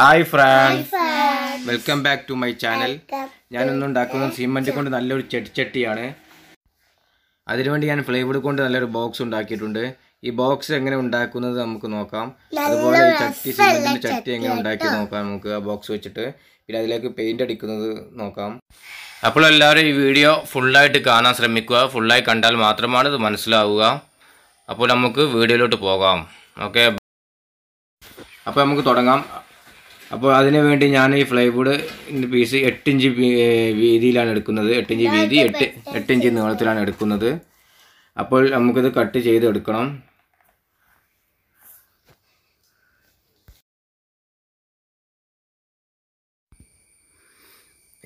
hi friends welcome back to my channel ഞാനൊന്നും ഉണ്ടാക്കുന്നത് cement കൊണ്ട് നല്ലൊരു ചെടിച്ചട്ടിയാണ് അതിനുവേണ്ടി ഞാൻ പ്ലൈവുഡ് കൊണ്ട് നല്ലൊരു ബോക്സ് ഉണ്ടാക്കിയിട്ടുണ്ട് ഈ ബോക്സ് എങ്ങനെ ഉണ്ടാക്കുന്നത് നമുക്ക് നോക്കാം അതുപോലെ ഈ ചട്ടി സിമെൻറ്റിൻ്റെ ചട്ടി എങ്ങനെ ഉണ്ടാക്കി നോക്കാം നമുക്ക് ആ ബോക്സ് വെച്ചിട്ട് പിന്നെ അതിലേക്ക് പെയിന്റ് അടിക്കുന്നത് നോക്കാം അപ്പോൾ എല്ലാവരും ഈ വീഡിയോ ഫുള്ളായിട്ട് കാണാൻ ശ്രമിക്കുക ഫുള്ളായി കണ്ടാൽ മാത്രമാണ് ഇത് മനസ്സിലാവുക അപ്പോൾ നമുക്ക് വീഡിയോയിലോട്ട് പോകാം ഓക്കെ അപ്പോൾ നമുക്ക് തുടങ്ങാം അപ്പോൾ അതിന് വേണ്ടി ഞാൻ ഈ ഫ്ലൈവുഡ് പീസ് എട്ടിഞ്ച് വീതിയിലാണ് എടുക്കുന്നത് എട്ടിഞ്ച് വീതി എട്ട് എട്ടിഞ്ച് നീളത്തിലാണ് എടുക്കുന്നത് അപ്പോൾ നമുക്കിത് കട്ട് ചെയ്തെടുക്കണം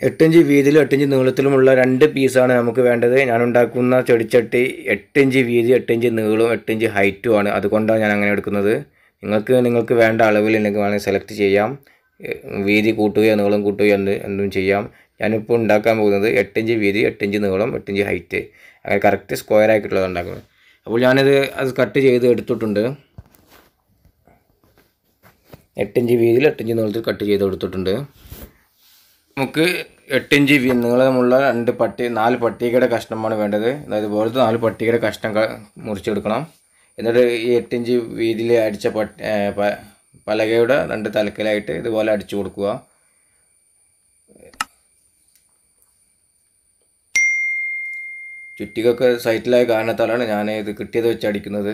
എട്ടിഞ്ച് വീതിയിലും എട്ടിഞ്ച് നീളത്തിലുമുള്ള രണ്ട് പീസാണ് നമുക്ക് വേണ്ടത് ഞാൻ ഉണ്ടാക്കുന്ന ചെടിച്ചട്ടി എട്ടിഞ്ച് വീതി എട്ടിഞ്ച് നീളവും എട്ടിഞ്ച് ഹൈറ്റുമാണ് അതുകൊണ്ടാണ് ഞാൻ അങ്ങനെ എടുക്കുന്നത് നിങ്ങൾക്ക് നിങ്ങൾക്ക് വേണ്ട അളവിൽ നിങ്ങൾക്ക് വേണമെങ്കിൽ സെലക്ട് ചെയ്യാം വീതി കൂട്ടുകയോ നീളം കൂട്ടുകയോ എന്ത് എന്തും ചെയ്യാം ഞാനിപ്പോൾ ഉണ്ടാക്കാൻ പോകുന്നത് എട്ടിഞ്ച് വീതി എട്ടിഞ്ച് നീളം എട്ടിഞ്ച് ഹൈറ്റ് അങ്ങനെ കറക്റ്റ് സ്ക്വയർ ആക്കിയിട്ടുള്ളത് ഉണ്ടാക്കുന്നത് അപ്പോൾ ഞാനത് അത് കട്ട് ചെയ്ത് എടുത്തിട്ടുണ്ട് എട്ടിഞ്ച് വീതിയിൽ എട്ടിഞ്ച് നീളത്തിൽ കട്ട് ചെയ്ത് എടുത്തിട്ടുണ്ട് നമുക്ക് എട്ടിഞ്ച് നീളമുള്ള രണ്ട് പട്ടി നാല് പട്ടികയുടെ കഷ്ണമാണ് വേണ്ടത് അതായത് വെറുതെ നാല് പട്ടികയുടെ കഷ്ണം മുറിച്ചെടുക്കണം എന്നിട്ട് ഈ എട്ടിഞ്ച് വീതിയിൽ അടിച്ച പട്ടി പലകയുടെ രണ്ട് തലക്കിലായിട്ട് ഇതുപോലെ അടിച്ചു കൊടുക്കുക ചുറ്റികൊക്കെ സൈറ്റിലായ കാരണത്താലാണ് ഞാൻ ഇത് കിട്ടിയത് വെച്ച് അടിക്കുന്നത്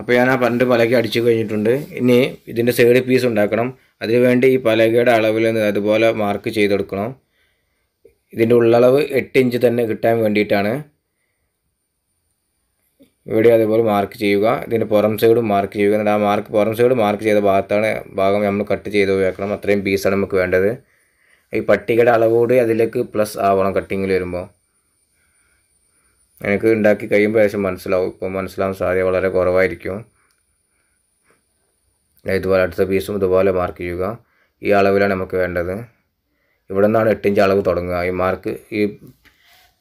അപ്പോൾ ഞാൻ ആ പണ്ട് പലക അടിച്ചു കഴിഞ്ഞിട്ടുണ്ട് ഇനി ഇതിൻ്റെ സൈഡ് പീസ് ഉണ്ടാക്കണം അതിനുവേണ്ടി ഈ പലകയുടെ അളവിൽ നിന്ന് അതുപോലെ മാർക്ക് ചെയ്തെടുക്കണം ഇതിൻ്റെ ഉള്ളളവ് എട്ട് ഇഞ്ച് തന്നെ കിട്ടാൻ വേണ്ടിയിട്ടാണ് ഇവിടെ അതേപോലെ മാർക്ക് ചെയ്യുക ഇതിൻ്റെ പുറം സൈഡും മാർക്ക് ചെയ്യുക എന്നിട്ട് ആ മാർക്ക് പുറം സൈഡ് മാർക്ക് ചെയ്ത ഭാഗത്താണ് ഭാഗം നമ്മൾ കട്ട് ചെയ്ത് ഉപയോഗിക്കണം അത്രയും പീസാണ് നമുക്ക് വേണ്ടത് ഈ പട്ടികയുടെ അളവോട് അതിലേക്ക് പ്ലസ് ആവണം കട്ടിങ്ങിൽ വരുമ്പോൾ എനിക്ക് ഉണ്ടാക്കി കഴിയുമ്പോൾ ശേഷം മനസ്സിലാവും ഇപ്പോൾ മനസ്സിലാവാൻ സാധ്യത വളരെ കുറവായിരിക്കും ഇതുപോലെ അടുത്ത പീസും ഇതുപോലെ മാർക്ക് ചെയ്യുക ഈ അളവിലാണ് നമുക്ക് വേണ്ടത് ഇവിടെ നിന്നാണ് എട്ടിഞ്ച് അളവ് തുടങ്ങുക ഈ മാർക്ക് ഈ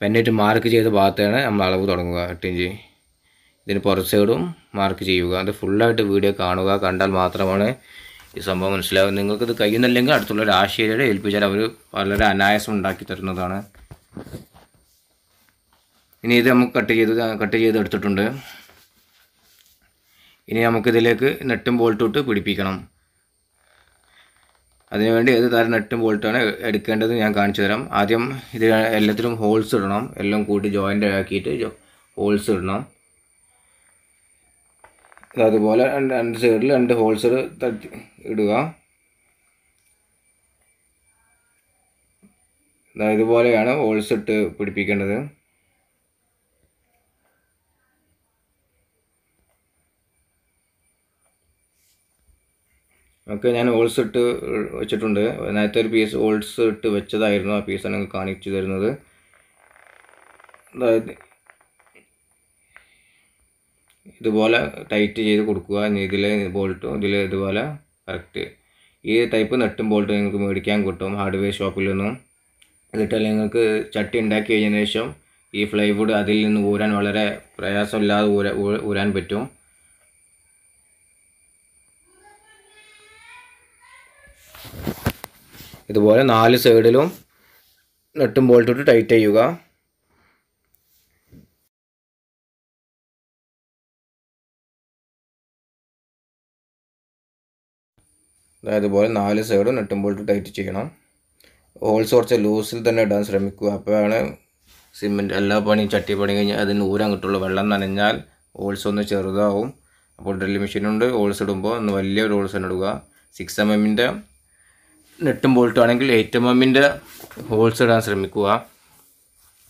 പെന്നിട്ട് മാർക്ക് ചെയ്ത ഭാഗത്താണ് നമ്മൾ അളവ് തുടങ്ങുക എട്ടിഞ്ച് ഇതിന് പുറത്ത് സൈഡും മാർക്ക് ചെയ്യുക അത് ഫുള്ളായിട്ട് വീഡിയോ കാണുക കണ്ടാൽ മാത്രമാണ് ഈ സംഭവം മനസ്സിലാവുക നിങ്ങൾക്കിത് കഴിയുന്നില്ലെങ്കിൽ അടുത്തുള്ള ഒരു ആശയയുടെ ഏൽപ്പിച്ചാൽ അവർ വളരെ അനായാസം ഉണ്ടാക്കി തരുന്നതാണ് ഇനി ഇത് നമുക്ക് കട്ട് ചെയ്ത് കട്ട് ചെയ്ത് എടുത്തിട്ടുണ്ട് ഇനി നമുക്കിതിലേക്ക് നെട്ടും ഇട്ട് പിടിപ്പിക്കണം അതിനുവേണ്ടി ഏത് തരം നെട്ടും ബോൾട്ടാണ് എടുക്കേണ്ടത് ഞാൻ കാണിച്ചു തരാം ആദ്യം ഇത് എല്ലാത്തിലും ഹോൾസ് ഇടണം എല്ലാം കൂട്ടി ജോയിൻ്റ് ആക്കിയിട്ട് ഹോൾസ് ഇടണം അതുപോലെ രണ്ട് സൈഡിൽ രണ്ട് ഹോൾസർ തട്ടി ഇടുക ഇതുപോലെയാണ് ഹോൾസ് ഇട്ട് പിടിപ്പിക്കേണ്ടത് ഓക്കെ ഞാൻ ഹോൾസ് ഇട്ട് വെച്ചിട്ടുണ്ട് നേരത്തെ ഒരു പീസ് ഹോൾസ് ഇട്ട് വെച്ചതായിരുന്നു ആ പീസാണ് കാണിച്ചു തരുന്നത് അതായത് ഇതുപോലെ ടൈറ്റ് ചെയ്ത് കൊടുക്കുക ഇതിൽ ബോൾട്ടും ഇതിൽ ഇതുപോലെ കറക്റ്റ് ഈ ടൈപ്പ് നെട്ടും ബോൾട്ടും നിങ്ങൾക്ക് മേടിക്കാൻ കിട്ടും ഹാർഡ്വെയർ ഷോപ്പിൽ നിന്നും എന്നിട്ടല്ലേ നിങ്ങൾക്ക് ചട്ടി ഉണ്ടാക്കി കഴിഞ്ഞതിന് ശേഷം ഈ ഫ്ലൈവുഡ് അതിൽ നിന്ന് ഊരാൻ വളരെ പ്രയാസമില്ലാതെ ഊര ഊരാൻ പറ്റും ഇതുപോലെ നാല് സൈഡിലും നെട്ടും ബോൾട്ടിട്ട് ടൈറ്റ് ചെയ്യുക പോലെ നാല് സൈഡും നട്ടും ബോൾട്ട് ടൈറ്റ് ചെയ്യണം ഹോൾസ് കുറച്ച് ലൂസിൽ തന്നെ ഇടാൻ ശ്രമിക്കുക അപ്പോഴാണ് സിമെൻറ്റ് എല്ലാ പണിയും ചട്ടി പണി കഴിഞ്ഞാൽ അതിന് ഊരം കിട്ടുള്ളൂ വെള്ളം നനഞ്ഞാൽ ഹോൾസ് ഒന്ന് ചെറുതാവും അപ്പോൾ ഡ്രില്ല് മെഷീനുണ്ട് ഹോൾസ് ഇടുമ്പോൾ ഒന്ന് വലിയൊരു ഹോൾസ് തന്നെ ഇടുക സിക്സ് എം എമ്മിൻ്റെ നെട്ടും ബോൾട്ടും ആണെങ്കിൽ എയ്റ്റ് എം എമ്മിൻ്റെ ഹോൾസ് ഇടാൻ ശ്രമിക്കുക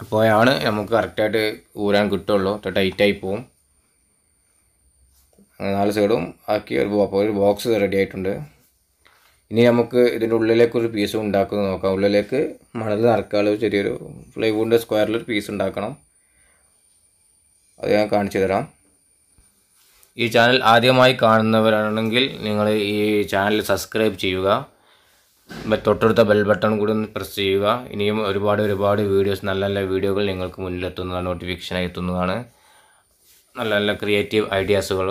അപ്പോഴാണ് നമുക്ക് കറക്റ്റായിട്ട് ഊരാൻ കിട്ടുള്ളൂ ടൈറ്റായി പോവും നാല് സൈഡും ആക്കി ഒരു അപ്പോൾ ഒരു ബോക്സ് റെഡി ആയിട്ടുണ്ട് ഇനി നമുക്ക് ഇതിൻ്റെ ഉള്ളിലേക്ക് ഒരു പീസ് ഉണ്ടാക്കുന്നത് നോക്കാം ഉള്ളിലേക്ക് മണൽ നിറക്കാനുള്ള ചെറിയൊരു സ്ക്വയറിൽ സ്ക്വയറിലൊരു പീസ് ഉണ്ടാക്കണം അത് ഞാൻ കാണിച്ചു തരാം ഈ ചാനൽ ആദ്യമായി കാണുന്നവരാണെങ്കിൽ നിങ്ങൾ ഈ ചാനൽ സബ്സ്ക്രൈബ് ചെയ്യുക തൊട്ടടുത്ത ബെൽ ബട്ടൺ കൂടി ഒന്ന് പ്രസ് ചെയ്യുക ഇനിയും ഒരുപാട് ഒരുപാട് വീഡിയോസ് നല്ല നല്ല വീഡിയോകൾ നിങ്ങൾക്ക് മുന്നിലെത്തുന്നതാണ് നോട്ടിഫിക്കേഷൻ എത്തുന്നതാണ് നല്ല നല്ല ക്രിയേറ്റീവ് ഐഡിയാസുകൾ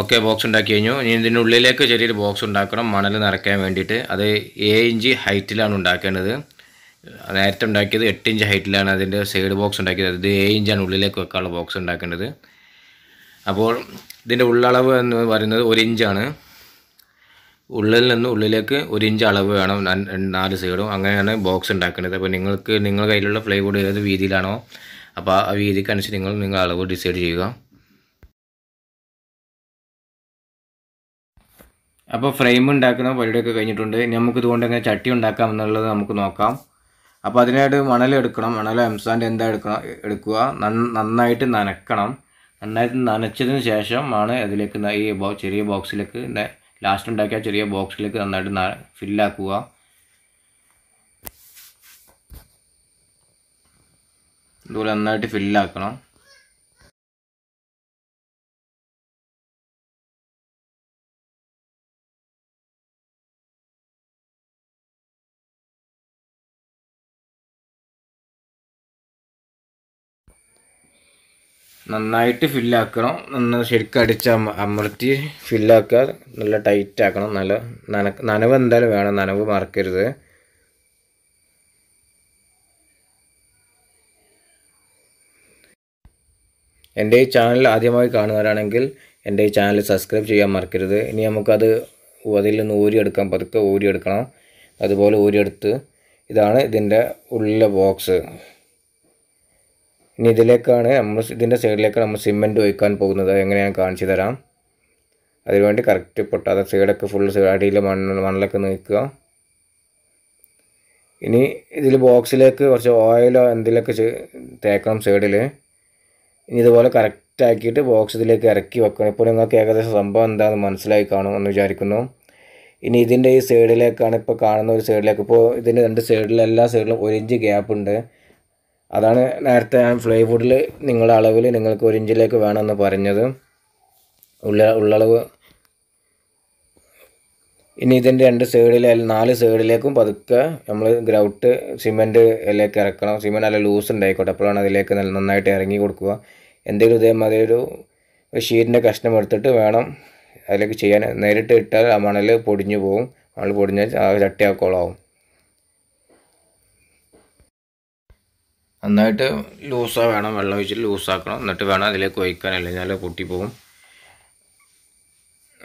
ഓക്കെ ബോക്സ് ഉണ്ടാക്കി കഴിഞ്ഞു ഇനി ഇതിൻ്റെ ഉള്ളിലേക്ക് ചെറിയൊരു ബോക്സ് ഉണ്ടാക്കണം മണൽ നിറയ്ക്കാൻ വേണ്ടിയിട്ട് അത് ഏഴ് ഇഞ്ച് ഹൈറ്റിലാണ് ഉണ്ടാക്കേണ്ടത് നേരത്തെ ഉണ്ടാക്കിയത് എട്ട് ഇഞ്ച് ഹൈറ്റിലാണ് അതിൻ്റെ സൈഡ് ബോക്സ് ഉണ്ടാക്കിയത് അത് ഏഴ് ഇഞ്ചാണ് ഉള്ളിലേക്ക് വെക്കാനുള്ള ബോക്സ് ഉണ്ടാക്കേണ്ടത് അപ്പോൾ ഇതിൻ്റെ ഉള്ളളവ് എന്ന് പറയുന്നത് ഒരു ഇഞ്ചാണ് ഉള്ളിൽ നിന്ന് ഉള്ളിലേക്ക് ഒരു ഇഞ്ച് അളവ് വേണം നാല് സൈഡും അങ്ങനെയാണ് ബോക്സ് ഉണ്ടാക്കുന്നത് അപ്പോൾ നിങ്ങൾക്ക് നിങ്ങളുടെ കയ്യിലുള്ള പ്ലൈ ബോർഡ് ഏത് വീതിയിലാണോ അപ്പോൾ ആ വീതിക്കനുസരിച്ച് നിങ്ങൾ നിങ്ങളുടെ അളവ് ഡിസൈഡ് ചെയ്യുക അപ്പോൾ ഫ്രെയിം ഉണ്ടാക്കുന്ന പരിപാടിയൊക്കെ കഴിഞ്ഞിട്ടുണ്ട് ഇനി നമുക്ക് ഇതുകൊണ്ട് എങ്ങനെ ചട്ടി ഉണ്ടാക്കാം എന്നുള്ളത് നമുക്ക് നോക്കാം അപ്പോൾ അതിനായിട്ട് മണൽ എടുക്കണം മണൽ എംസാൻ്റെ എന്താ എടുക്കണം എടുക്കുക നന്നായിട്ട് നനക്കണം നന്നായിട്ട് നനച്ചതിന് ശേഷമാണ് അതിലേക്ക് ഈ ചെറിയ ബോക്സിലേക്ക് ലാസ്റ്റ് ഉണ്ടാക്കിയ ചെറിയ ബോക്സിലേക്ക് നന്നായിട്ട് ഫില്ലാക്കുക ഇതുപോലെ നന്നായിട്ട് ഫില്ലാക്കണം നന്നായിട്ട് ഫില്ലാക്കണം നന്ന ശരിക്കും അടിച്ച് അമർത്തി ഫില്ലാക്കുക നല്ല ടൈറ്റ് ആക്കണം നല്ല നന നനവ് എന്തായാലും വേണം നനവ് മറക്കരുത് എൻ്റെ ഈ ചാനൽ ആദ്യമായി കാണുന്നവരാണെങ്കിൽ എൻ്റെ ഈ ചാനൽ സബ്സ്ക്രൈബ് ചെയ്യാൻ മറക്കരുത് ഇനി നമുക്കത് അതിൽ നിന്ന് ഊരിയെടുക്കാം പതുക്കെ ഊരിയെടുക്കണം അതുപോലെ ഊരിയെടുത്ത് ഇതാണ് ഇതിൻ്റെ ഉള്ള ബോക്സ് ഇനി ഇതിലേക്കാണ് നമ്മൾ ഇതിൻ്റെ സൈഡിലേക്കാണ് നമ്മൾ സിമെൻറ്റ് ഒഴിക്കാൻ പോകുന്നത് എങ്ങനെ ഞാൻ കാണിച്ചു തരാം അതിനുവേണ്ടി കറക്റ്റ് പൊട്ടാതെ സൈഡൊക്കെ ഫുൾ അടിയിൽ മണ്ണ് മണ്ണിലൊക്കെ നീക്കുക ഇനി ഇതിൽ ബോക്സിലേക്ക് കുറച്ച് ഓയിലോ എന്തെങ്കിലുമൊക്കെ തേക്കണം സൈഡിൽ ഇനി ഇതുപോലെ കറക്റ്റാക്കിയിട്ട് ബോക്സ് ഇതിലേക്ക് ഇറക്കി വെക്കണം ഇപ്പോൾ നിങ്ങൾക്ക് ഏകദേശം സംഭവം എന്താണെന്ന് മനസ്സിലായി കാണും എന്ന് വിചാരിക്കുന്നു ഇനി ഇതിൻ്റെ ഈ സൈഡിലേക്കാണ് ഇപ്പോൾ കാണുന്ന ഒരു സൈഡിലേക്ക് ഇപ്പോൾ ഇതിൻ്റെ രണ്ട് സൈഡിലും എല്ലാ സൈഡിലും ഒരു ഇഞ്ച് ഗ്യാപ്പ് ഉണ്ട് അതാണ് നേരത്തെ ഞാൻ വുഡിൽ നിങ്ങളുടെ അളവിൽ നിങ്ങൾക്ക് ഒരു ഇഞ്ചിലേക്ക് വേണമെന്ന് പറഞ്ഞത് ഉള്ള ഉള്ളളവ് ഇനി ഇതിൻ്റെ രണ്ട് സൈഡിലെ നാല് സൈഡിലേക്കും പതുക്കെ നമ്മൾ ഗ്രൗട്ട് സിമെൻറ്റ് ഇതിലേക്ക് ഇറക്കണം സിമൻറ്റ് നല്ല ലൂസ് ഉണ്ടായിക്കോട്ടെ അപ്പോഴാണ് അതിലേക്ക് നന്നായിട്ട് ഇറങ്ങി കൊടുക്കുക എന്തെങ്കിലും ഇതേമാതിരി ഒരു ഷീറ്റിൻ്റെ കഷ്ണം എടുത്തിട്ട് വേണം അതിലേക്ക് ചെയ്യാൻ നേരിട്ട് ഇട്ടാൽ ആ മണൽ പൊടിഞ്ഞു പോകും മണൽ പൊടിഞ്ഞാൽ ചട്ടിയാക്കോളാവും നന്നായിട്ട് ലൂസാ വേണം വെള്ളം ഒഴിച്ചിട്ട് ലൂസാക്കണം എന്നിട്ട് വേണം അതിലേക്ക് ഒഴിക്കാൻ അല്ലെങ്കിൽ പൊട്ടിപ്പോവും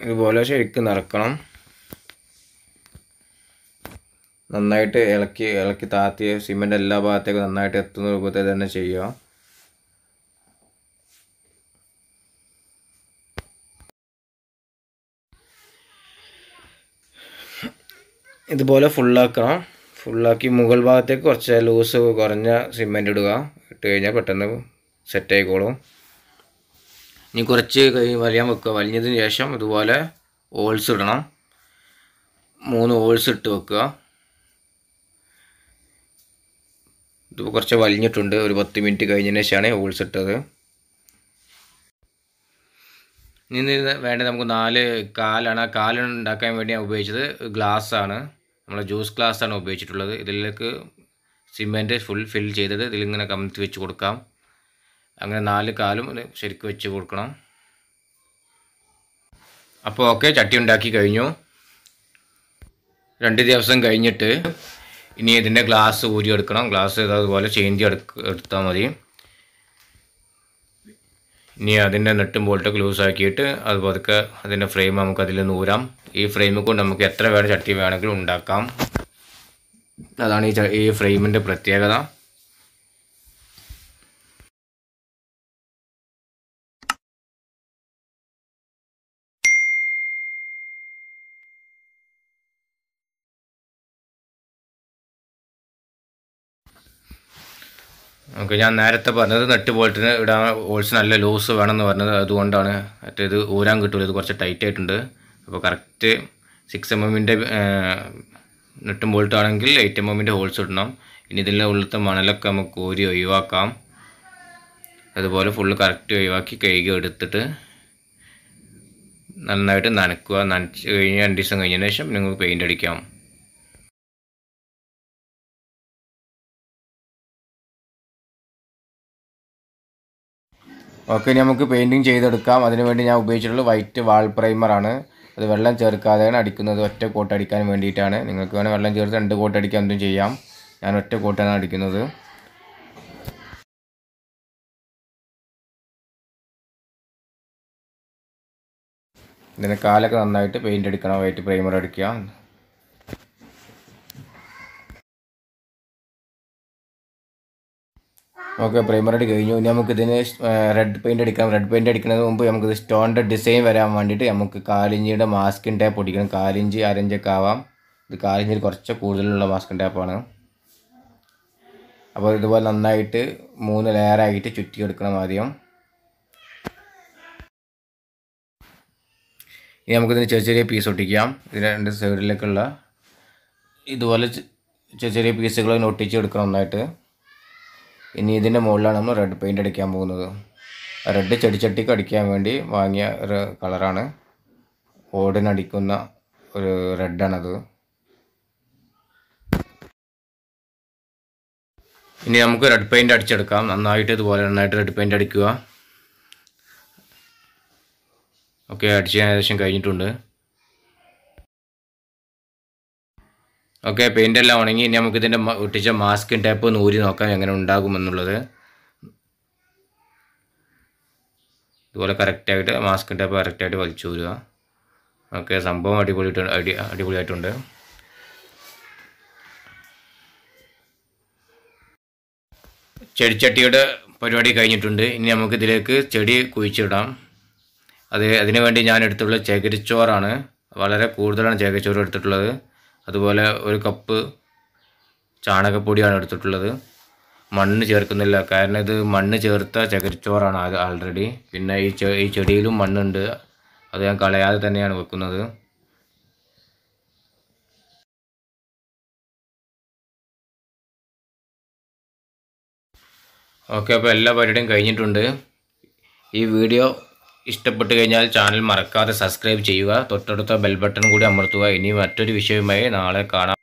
ഇതുപോലെ ശരിക്കും നിറക്കണം നന്നായിട്ട് ഇളക്കി ഇളക്കി താത്തി സിമെൻ്റ് എല്ലാ ഭാഗത്തേക്കും നന്നായിട്ട് എത്തുന്ന രൂപത്തിൽ തന്നെ ചെയ്യുക ഇതുപോലെ ഫുള്ളാക്കണം ഫുള്ളാക്കി മുകൾ ഭാഗത്തേക്ക് കുറച്ച് ലൂസ് കുറഞ്ഞ സിമെൻ്റ് ഇടുക ഇട്ട് കഴിഞ്ഞാൽ പെട്ടെന്ന് സെറ്റ് ആയിക്കോളും ഇനി കുറച്ച് കൈ വലിയാൻ വെക്കുക വലിഞ്ഞതിന് ശേഷം ഇതുപോലെ ഓൾസ് ഇടണം മൂന്ന് ഓൾസ് ഇട്ട് വെക്കുക ഇതിപ്പോൾ കുറച്ച് വലിഞ്ഞിട്ടുണ്ട് ഒരു പത്ത് മിനിറ്റ് കഴിഞ്ഞതിന് ശേഷമാണ് ഓൾസ് ഇട്ടത് ഇനി വേണ്ടത് നമുക്ക് നാല് കാലാണ് ആ കാലുണ്ടാക്കാൻ വേണ്ടി ഞാൻ ഉപയോഗിച്ചത് ഗ്ലാസ്സാണ് നമ്മൾ ജ്യൂസ് ആണ് ഉപയോഗിച്ചിട്ടുള്ളത് ഇതിലേക്ക് സിമെൻറ്റ് ഫുൾ ഫിൽ ചെയ്തത് ഇതിലിങ്ങനെ കമത്തി വെച്ച് കൊടുക്കാം അങ്ങനെ നാല് കാലും ശരിക്കും വെച്ച് കൊടുക്കണം അപ്പോൾ ഓക്കെ ചട്ടി ഉണ്ടാക്കി കഴിഞ്ഞു രണ്ട് ദിവസം കഴിഞ്ഞിട്ട് ഇനി ഇതിൻ്റെ ഗ്ലാസ് ഊരി എടുക്കണം ഗ്ലാസ് അതുപോലെ ചേഞ്ചി എടുത്താൽ മതി ഇനി അതിൻ്റെ നെട്ടും ബോൾട്ടൊക്കെ ലൂസാക്കിയിട്ട് അത് പതുക്കെ അതിൻ്റെ ഫ്രെയിം നമുക്ക് അതിൽ നൂരാം ഈ ഫ്രെയിം കൊണ്ട് നമുക്ക് എത്ര വേണം ചട്ടി വേണമെങ്കിലും ഉണ്ടാക്കാം അതാണ് ഈ ഈ ഫ്രെയിമിൻ്റെ പ്രത്യേകത നമുക്ക് ഞാൻ നേരത്തെ പറഞ്ഞത് നട്ട് ബോൾട്ടിന് ഇടാൻ ഹോൾസ് നല്ല ലൂസ് വേണമെന്ന് പറഞ്ഞത് അതുകൊണ്ടാണ് ഇത് ഊരാൻ കിട്ടില്ല ഇത് കുറച്ച് ടൈറ്റ് ആയിട്ടുണ്ട് അപ്പോൾ കറക്റ്റ് സിക്സ് എം എമ്മിൻ്റെ നെട്ടും ബോൾട്ട് ആണെങ്കിൽ എയ്റ്റ് എം എമ്മിൻ്റെ ഹോൾസ് ഇടണം ഇനി ഇതിൻ്റെ ഉള്ളിലത്തെ മണലൊക്കെ നമുക്ക് ഊരി ഒഴിവാക്കാം അതുപോലെ ഫുള്ള് കറക്റ്റ് ഒഴിവാക്കി കഴുകി എടുത്തിട്ട് നന്നായിട്ട് നനക്കുക നനച്ച് കഴിഞ്ഞ് രണ്ട് ദിവസം കഴിഞ്ഞതിന് ശേഷം നിങ്ങൾക്ക് പെയിൻ്റ് അടിക്കാം ഒക്കെ നമുക്ക് പെയിൻറ്റിങ് ചെയ്തെടുക്കാം അതിനുവേണ്ടി ഞാൻ ഉപയോഗിച്ചിട്ടുള്ള വൈറ്റ് വാൾ പ്രൈമറാണ് അത് വെള്ളം ചേർക്കാതെയാണ് അടിക്കുന്നത് ഒറ്റ കോട്ട് അടിക്കാൻ വേണ്ടിയിട്ടാണ് നിങ്ങൾക്ക് വേണമെങ്കിൽ വെള്ളം ചേർത്ത് രണ്ട് കോട്ട് അടിക്കാൻ എന്തും ചെയ്യാം ഞാൻ ഒറ്റ കോട്ടാണ് അടിക്കുന്നത് ഇതിന് കാലൊക്കെ നന്നായിട്ട് പെയിൻ്റ് അടിക്കണം വൈറ്റ് പ്രൈമർ അടിക്കുക ഓക്കെ പ്രൈമർ അടി കഴിഞ്ഞു ഇനി ഇതിന് റെഡ് പെയിൻ്റ് അടിക്കാം റെഡ് പെയിൻ്റ് അടിക്കുന്നതിന് മുമ്പ് നമുക്ക് സ്റ്റോണിൻ്റെ ഡിസൈൻ വരാൻ വേണ്ടിയിട്ട് നമുക്ക് കാലിഞ്ചിയുടെ മാസ്കിൻ ടാപ്പ് ഒടിക്കണം കാലിഞ്ചി അരഞ്ചൊക്കെ ആവാം ഇത് കാലിഞ്ചിൽ കുറച്ച് കൂടുതലുള്ള മാസ്കിൻ ടാപ്പാണ് അപ്പോൾ ഇതുപോലെ നന്നായിട്ട് മൂന്ന് ലെയറായിട്ട് ചുറ്റി എടുക്കണം ആദ്യം ഇനി നമുക്കിതിന് ചെറിയ ചെറിയ പീസ് ഒട്ടിക്കാം ഇതിന് രണ്ട് സൈഡിലേക്കുള്ള ഇതുപോലെ ചെറിയ ചെറിയ പീസുകൾ ഒട്ടിച്ച് എടുക്കണം നന്നായിട്ട് ഇനി ഇതിൻ്റെ മുകളിലാണ് നമ്മൾ റെഡ് പെയിൻ്റ് അടിക്കാൻ പോകുന്നത് റെഡ് ചെടിച്ചട്ടിക്ക് അടിക്കാൻ വേണ്ടി വാങ്ങിയ ഒരു കളറാണ് ഓടിനടിക്കുന്ന ഒരു റെഡാണത് ഇനി നമുക്ക് റെഡ് പെയിൻ്റ് അടിച്ചെടുക്കാം നന്നായിട്ട് ഇതുപോലെ നന്നായിട്ട് റെഡ് പെയിൻ്റ് അടിക്കുക ഓക്കെ അടിച്ചതിന് ഏകദേശം കഴിഞ്ഞിട്ടുണ്ട് ഓക്കെ എല്ലാം ഉണങ്ങി ഇനി നമുക്ക് ഇതിൻ്റെ ഒട്ടിച്ച മാസ്കും ടേപ്പ് നൂരി നോക്കാം എങ്ങനെ ഉണ്ടാകുമെന്നുള്ളത് ഇതുപോലെ കറക്റ്റായിട്ട് മാസ്കും ടേപ്പ് കറക്റ്റായിട്ട് വലിച്ചു വരിക ഓക്കെ സംഭവം അടിപൊളി അടിപൊളിയായിട്ടുണ്ട് ചെടിച്ചട്ടിയുടെ പരിപാടി കഴിഞ്ഞിട്ടുണ്ട് ഇനി നമുക്കിതിലേക്ക് ചെടി കുഴിച്ചിടാം അത് അതിനുവേണ്ടി ഞാൻ എടുത്തുള്ള ചകിരിച്ചോറാണ് വളരെ കൂടുതലാണ് ചകിരിച്ചോറ് എടുത്തിട്ടുള്ളത് അതുപോലെ ഒരു കപ്പ് ചാണകപ്പൊടിയാണ് എടുത്തിട്ടുള്ളത് മണ്ണ് ചേർക്കുന്നില്ല കാരണം ഇത് മണ്ണ് ചേർത്ത ചകരിച്ചോറാണ് ആൾറെഡി പിന്നെ ഈ ഈ ചെടിയിലും മണ്ണുണ്ട് അത് ഞാൻ കളയാതെ തന്നെയാണ് വെക്കുന്നത് ഓക്കെ അപ്പോൾ എല്ലാ പരിപാടിയും കഴിഞ്ഞിട്ടുണ്ട് ഈ വീഡിയോ ഇഷ്ടപ്പെട്ടു കഴിഞ്ഞാൽ ചാനൽ മറക്കാതെ സബ്സ്ക്രൈബ് ചെയ്യുക തൊട്ടടുത്ത ബെൽ ബട്ടൺ കൂടി അമർത്തുക ഇനി മറ്റൊരു വിഷയവുമായി നാളെ കാണാം